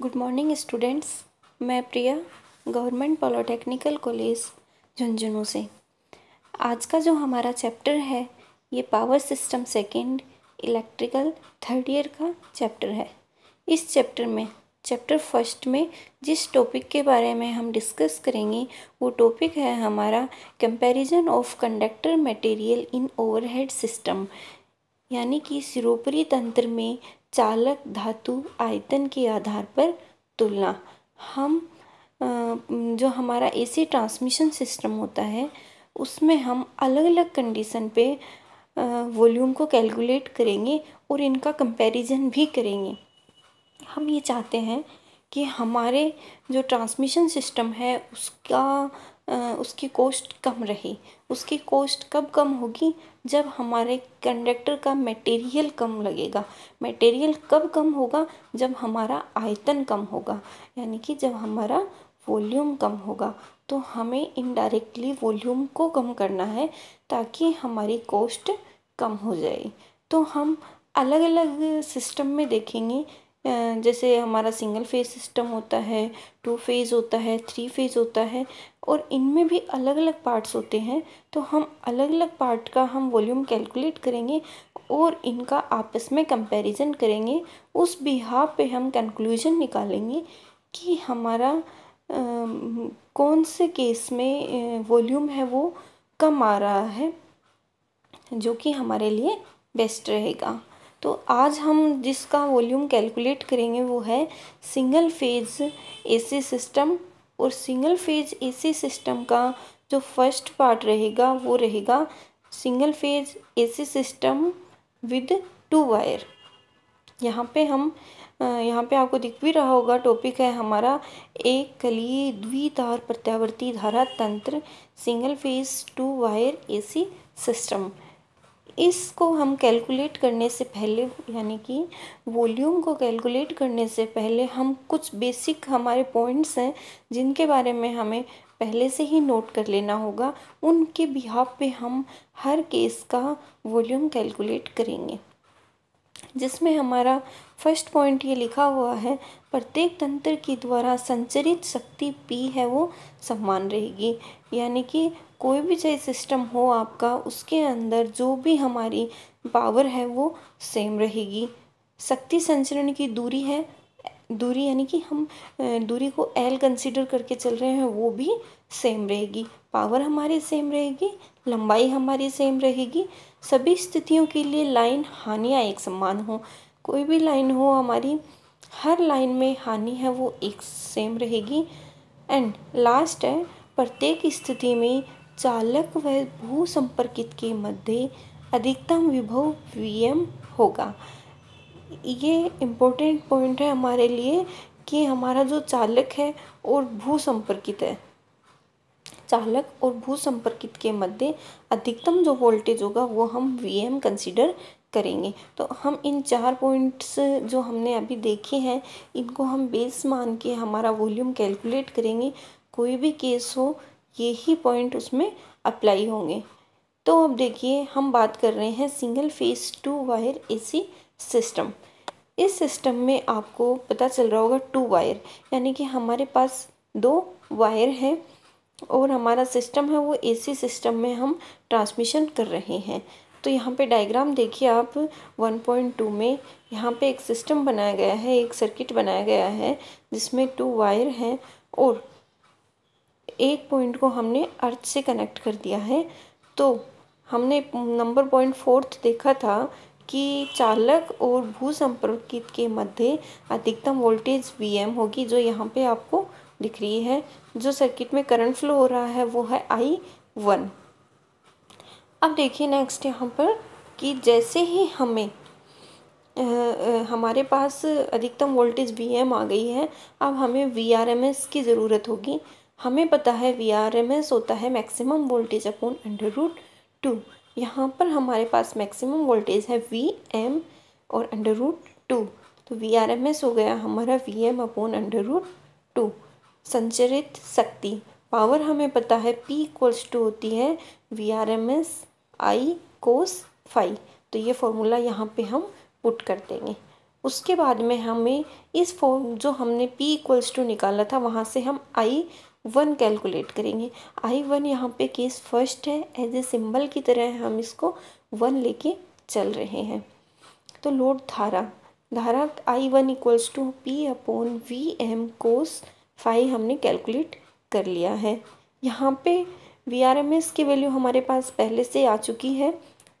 good morning students मैं Priya government polytechnical college Jhunjhunu से आज का जो हमारा चैप्टर है ये power system second electrical third year का चैप्टर है इस चैप्टर में चैप्टर फर्स्ट में जिस टॉपिक के बारे में हम डिस्कस करेंगे वो टॉपिक है हमारा comparison of conductor material in overhead system यानी कि सिरोपरी तंत्र में चालक धातु आयतन के आधार पर तुलना हम जो हमारा एसी ट्रांसमिशन सिस्टम होता है उसमें हम अलग अलग कंडीशन पे वॉल्यूम को कैलकुलेट करेंगे और इनका कंपैरिजन भी करेंगे हम ये चाहते हैं कि हमारे जो ट्रांसमिशन सिस्टम है उसका उसकी कॉस्ट कम रहे उसकी कॉस्ट कब कम होगी जब हमारे कंडक्टर का मटेरियल कम लगेगा मटेरियल कब कम होगा जब हमारा आयतन कम होगा यानी कि जब हमारा वॉल्यूम कम होगा तो हमें इनडायरेक्टली वॉल्यूम को कम करना है ताकि हमारी कॉस्ट कम हो जाए तो हम अलग अलग सिस्टम में देखेंगे जैसे हमारा सिंगल फेज सिस्टम होता है टू फेज होता है थ्री फेज होता है और इनमें भी अलग अलग पार्ट्स होते हैं तो हम अलग अलग पार्ट का हम वॉल्यूम कैलकुलेट करेंगे और इनका आपस में कंपैरिजन करेंगे उस बिहा पे हम कंक्लूजन निकालेंगे कि हमारा आ, कौन से केस में वॉल्यूम है वो कम आ रहा है जो कि हमारे लिए बेस्ट रहेगा तो आज हम जिसका वॉल्यूम कैलकुलेट करेंगे वो है सिंगल फेज एसी सिस्टम और सिंगल फेज एसी सिस्टम का जो फर्स्ट पार्ट रहेगा वो रहेगा single phase AC system with two wire यहाँ पे हम यहाँ पे आपको दिख भी रहा होगा टॉपिक है हमारा एक कलीय द्विधार प्रत्यावर्ती धारा तंत्र single phase two wire AC system इसको हम कैलकुलेट करने से पहले यानी कि वॉल्यूम को कैलकुलेट करने से पहले हम कुछ बेसिक हमारे पॉइंट्स हैं जिनके बारे में हमें पहले से ही नोट कर लेना होगा उनके बिहाव पे हम हर केस का वॉल्यूम कैलकुलेट करेंगे जिसमें हमारा फर्स्ट पॉइंट ये लिखा हुआ है प्रत्येक तंत्र के द्वारा संचरित शक्ति पी है वो समान रहेगी यानी कि कोई भी चाहे सिस्टम हो आपका उसके अंदर जो भी हमारी पावर है वो सेम रहेगी शक्ति संचरण की दूरी है दूरी यानी कि हम दूरी को एल कंसिडर करके चल रहे हैं वो भी सेम रहेगी पावर हमारी सेम रहेगी लंबाई हमारी सेम रहेगी सभी स्थितियों के लिए लाइन हानियाँ एक समान हो कोई भी लाइन हो हमारी हर लाइन में हानि है वो एक सेम रहेगी एंड लास्ट है प्रत्येक स्थिति में चालक व भू संपर्कित के मध्य अधिकतम विभव एम होगा ये इम्पोर्टेंट पॉइंट है हमारे लिए कि हमारा जो चालक है और भू संपर्कित है चालक और भू संपर्कित के मध्य अधिकतम जो वोल्टेज होगा वो हम वी एम कंसिडर करेंगे तो हम इन चार पॉइंट्स जो हमने अभी देखे हैं इनको हम बेस मान के हमारा वॉल्यूम कैलकुलेट करेंगे कोई भी केस हो ये ही पॉइंट उसमें अप्लाई होंगे तो अब देखिए हम बात कर रहे हैं single phase two wire AC system इस सिस्टम में आपको पता चल रहा होगा टू वायर यानी कि हमारे पास दो वायर हैं और हमारा सिस्टम है वो एसी सिस्टम में हम ट्रांसमिशन कर रहे हैं तो यहाँ पे डायग्राम देखिए आप 1.2 में यहाँ पे एक सिस्टम बनाया गया है एक सर्किट बनाया गया है जिसमें टू वायर हैं और एक पॉइंट को हमने अर्थ से कनेक्ट कर दिया है तो हमने नंबर पॉइंट फोर्थ देखा था कि चालक और भू संपर्कित के मध्य अधिकतम वोल्टेज एम होगी जो यहाँ पे आपको दिख रही है जो सर्किट में करंट फ्लो हो रहा है वो है आई वन अब देखिए नेक्स्ट यहाँ पर कि जैसे ही हमें आ, आ, हमारे पास अधिकतम वोल्टेज एम आ गई है अब हमें वी की ज़रूरत होगी हमें पता है वी आर एम एस होता है maximum voltage upon under root two यहाँ पर हमारे पास मैक्सिमम वोल्टेज है वी एम और अंडर रूट टू तो वी आर एम एस हो गया हमारा V M upon under root two संचरित शक्ति पावर हमें पता है पी इक्वल्स टू होती है V R M S I cos five तो ये फॉर्मूला यहाँ पे हम पुट कर देंगे उसके बाद में हमें इस फॉर्म जो हमने पी इक्वल्स टू निकाला था वहाँ से हम आई वन कैलकुलेट करेंगे आई वन यहाँ पे केस फर्स्ट है एज ए सिंबल की तरह हम इसको वन लेके चल रहे हैं तो लोड धारा धारा I one equals to P upon V M cos five हमने कैलकुलेट कर लिया है यहाँ पे वी आर एम एस की वैल्यू हमारे पास पहले से आ चुकी है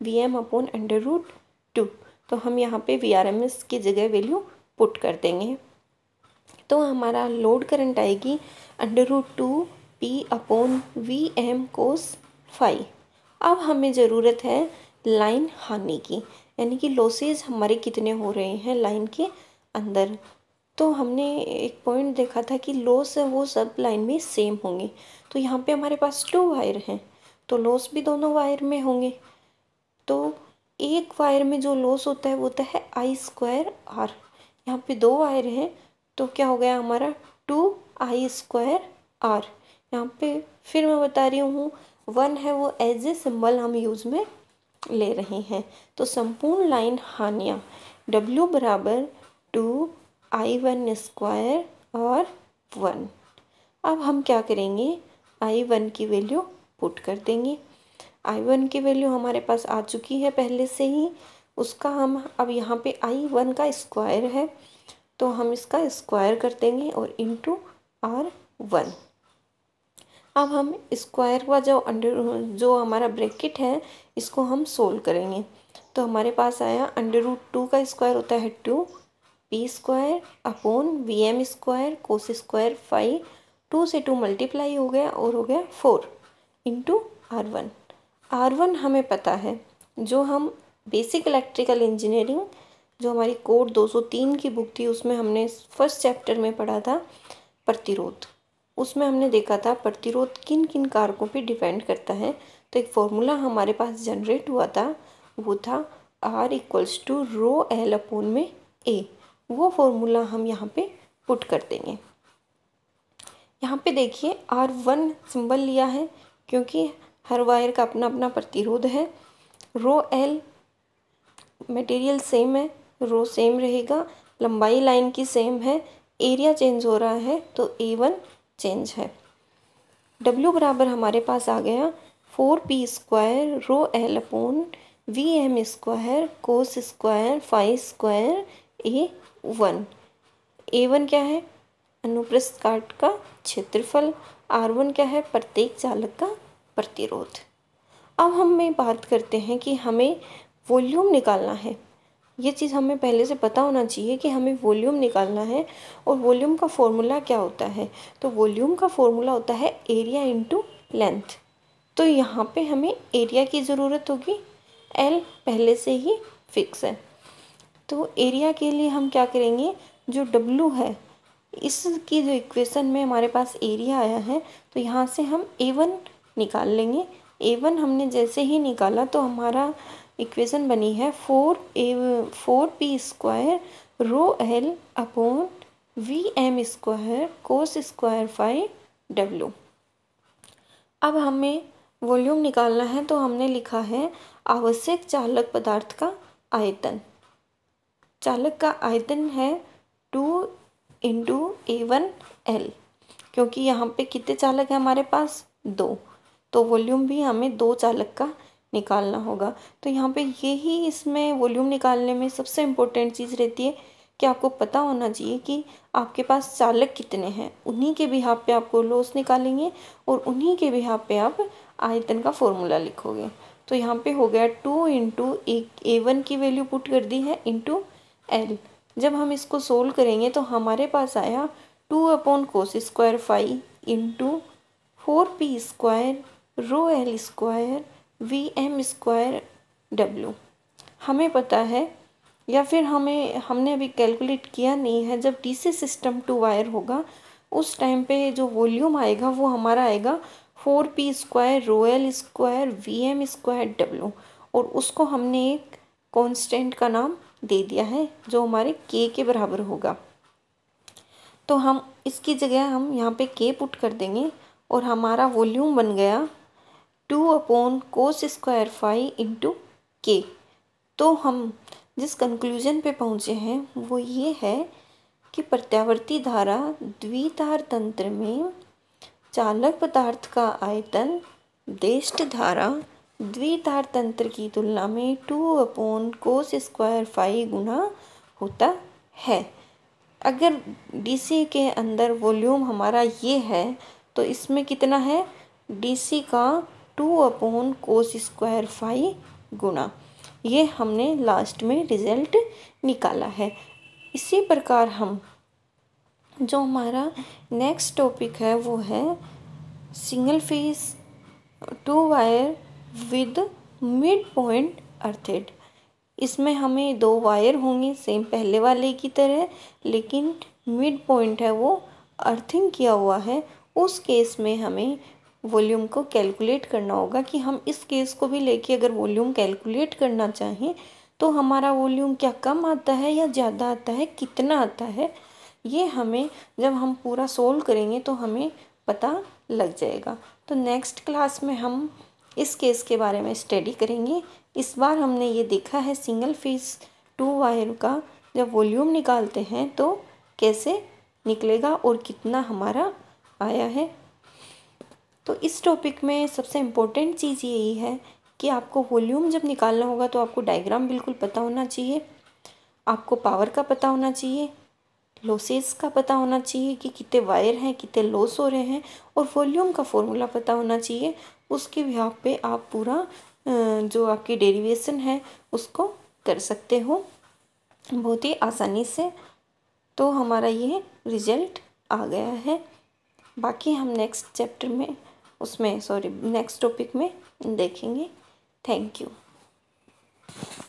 V M upon under root two तो हम यहाँ पे वी आर एम एस की जगह वैल्यू पुट कर देंगे तो हमारा लोड करंट आएगी under root two P upon V M cos five अब हमें ज़रूरत है लाइन हानि की यानी कि लॉसेज हमारे कितने हो रहे हैं लाइन के अंदर तो हमने एक पॉइंट देखा था कि लॉस है वो सब लाइन में सेम होंगे तो यहाँ पे हमारे पास टू वायर हैं तो लॉस भी दोनों वायर में होंगे तो एक वायर में जो लॉस होता है वो होता है आई स्क्वायर आर यहाँ पे दो वायर हैं तो क्या हो गया हमारा टू आई स्क्वायर आर यहाँ पे फिर मैं बता रही हूँ वन है वो एज ए सिंबल हम यूज़ में ले रहे हैं तो संपूर्ण लाइन हानिया डब्ल्यू बराबर टू आई वन स्क्वायर और वन अब हम क्या करेंगे आई वन की वैल्यू पुट कर देंगे आई वन की वैल्यू हमारे पास आ चुकी है पहले से ही उसका हम अब यहाँ पे आई वन का स्क्वायर है तो हम इसका स्क्वायर कर देंगे और इंटू आर वन अब हम स्क्वायर का जो अंडर जो हमारा ब्रैकेट है इसको हम सोल्व करेंगे तो हमारे पास आया अंडर रूट टू का स्क्वायर होता है two P square upon V M square cos square five two से टू मल्टीप्लाई हो गया और हो गया four into R one R one हमें पता है जो हम बेसिक इलेक्ट्रिकल इंजीनियरिंग जो हमारी कोड 203 की बुक थी उसमें हमने फर्स्ट चैप्टर में पढ़ा था प्रतिरोध उसमें हमने देखा था प्रतिरोध किन किन कारकों पे डिपेंड करता है तो एक फॉर्मूला हमारे पास जनरेट हुआ था वो था R equals to rho L upon में ए वो फॉर्मूला हम यहाँ पे पुट कर देंगे यहाँ पे देखिए आर वन सिंबल लिया है क्योंकि हर वायर का अपना अपना प्रतिरोध है रो एल मटेरियल सेम है रो सेम रहेगा लंबाई लाइन की सेम है एरिया चेंज हो रहा है तो ए वन चेंज है डब्ल्यू बराबर हमारे पास आ गया four P square rho L upon V M square cos square five square A one A one क्या है अनुप्रस्थ काट का क्षेत्रफल आर वन क्या है प्रत्येक चालक का प्रतिरोध अब हम में बात करते हैं कि हमें वॉल्यूम निकालना है ये चीज़ हमें पहले से पता होना चाहिए कि हमें वॉल्यूम निकालना है और वॉल्यूम का फॉर्मूला क्या होता है तो वॉल्यूम का फॉर्मूला होता है एरिया इंटू लेंथ तो यहाँ पे हमें एरिया की ज़रूरत होगी एल पहले से ही फिक्स है तो एरिया के लिए हम क्या करेंगे जो डब्लू है इसकी जो इक्वेशन में हमारे पास एरिया आया है तो यहाँ से हम ए निकाल लेंगे ए हमने जैसे ही निकाला तो हमारा इक्वेशन बनी है four A four P square rho L upon V M square cos square five W अब हमें वॉल्यूम निकालना है तो हमने लिखा है आवश्यक चालक पदार्थ का आयतन चालक का आयतन है two into A one L क्योंकि यहाँ पे कितने चालक हैं हमारे पास दो तो वॉल्यूम भी हमें दो चालक का निकालना होगा तो यहाँ पे यही इसमें वॉल्यूम निकालने में सबसे इम्पोर्टेंट चीज़ रहती है कि आपको पता होना चाहिए कि आपके पास चालक कितने हैं उन्हीं के बिहाब पे आपको लॉस निकालेंगे और उन्हीं के बिहाब पे आप आयतन का फॉर्मूला लिखोगे तो यहाँ पे हो गया टू इंटू एक ए वन की वैल्यू पुट कर दी है इंटू एल जब हम इसको सोल्व करेंगे तो हमारे पास आया two upon cos square five into four P square rho L square V M square W हमें पता है या फिर हमें हमने अभी कैलकुलेट किया नहीं है जब डीसी सिस्टम टू वायर होगा उस टाइम पे जो वॉल्यूम आएगा वो हमारा आएगा four P square rho L square V M square W और उसको हमने एक कांस्टेंट का नाम दे दिया है जो हमारे के के बराबर होगा तो हम इसकी जगह हम यहाँ पे के पुट कर देंगे और हमारा वॉल्यूम बन गया two upon cos square five into के तो हम जिस कंक्लूजन पे पहुँचे हैं वो ये है कि प्रत्यावर्ती धारा द्वितार तंत्र में चालक पदार्थ का आयतन देष्ट धारा द्वितार तंत्र की तुलना में two upon cos square five गुना होता है अगर डीसी के अंदर वॉल्यूम हमारा ये है तो इसमें कितना है डीसी का two upon cos square phi गुणा ये हमने लास्ट में रिज़ल्ट निकाला है इसी प्रकार हम जो हमारा नेक्स्ट टॉपिक है वो है single phase two wire with mid point earthed इसमें हमें दो वायर होंगे सेम पहले वाले की तरह लेकिन मिड पॉइंट है वो अर्थिंग किया हुआ है उस केस में हमें वॉल्यूम को कैलकुलेट करना होगा कि हम इस केस को भी लेके अगर वॉल्यूम कैलकुलेट करना चाहें तो हमारा वॉल्यूम क्या कम आता है या ज़्यादा आता है कितना आता है ये हमें जब हम पूरा सोल्व करेंगे तो हमें पता लग जाएगा तो नेक्स्ट क्लास में हम इस केस के बारे में स्टडी करेंगे इस बार हमने ये देखा है सिंगल फेस टू वायर का जब वॉल्यूम निकालते हैं तो कैसे निकलेगा और कितना हमारा आया है तो इस टॉपिक में सबसे इम्पोर्टेंट चीज़ यही है कि आपको वॉल्यूम जब निकालना होगा तो आपको डायग्राम बिल्कुल पता होना चाहिए आपको पावर का पता होना चाहिए लॉसेस का पता होना चाहिए कि कितने वायर हैं कितने लॉस हो रहे हैं और वॉल्यूम का फॉर्मूला पता होना चाहिए उसके बिहाव पे आप पूरा जो आपकी डेरिवेशन है उसको कर सकते हो बहुत ही आसानी से तो हमारा ये रिजल्ट आ गया है बाकी हम नेक्स्ट चैप्टर में उसमें सॉरी नेक्स्ट टॉपिक में देखेंगे थैंक यू